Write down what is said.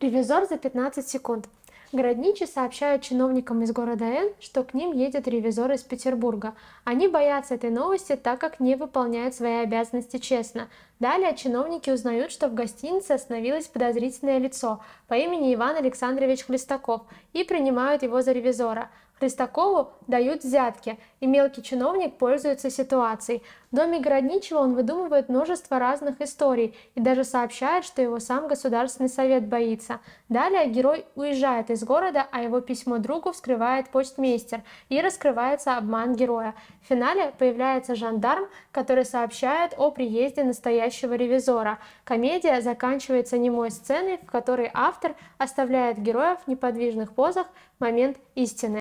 Ревизор за 15 секунд. Городничий сообщают чиновникам из города Н, что к ним едет ревизор из Петербурга. Они боятся этой новости, так как не выполняют свои обязанности честно. Далее чиновники узнают, что в гостинице остановилось подозрительное лицо по имени Иван Александрович Хлестаков и принимают его за ревизора. Христакову дают взятки, и мелкий чиновник пользуется ситуацией. В доме Городничего он выдумывает множество разных историй и даже сообщает, что его сам Государственный совет боится. Далее герой уезжает из города, а его письмо другу вскрывает почтмейстер, и раскрывается обман героя. В финале появляется жандарм, который сообщает о приезде настоящего ревизора. Комедия заканчивается немой сценой, в которой автор оставляет героев в неподвижных позах момент истины.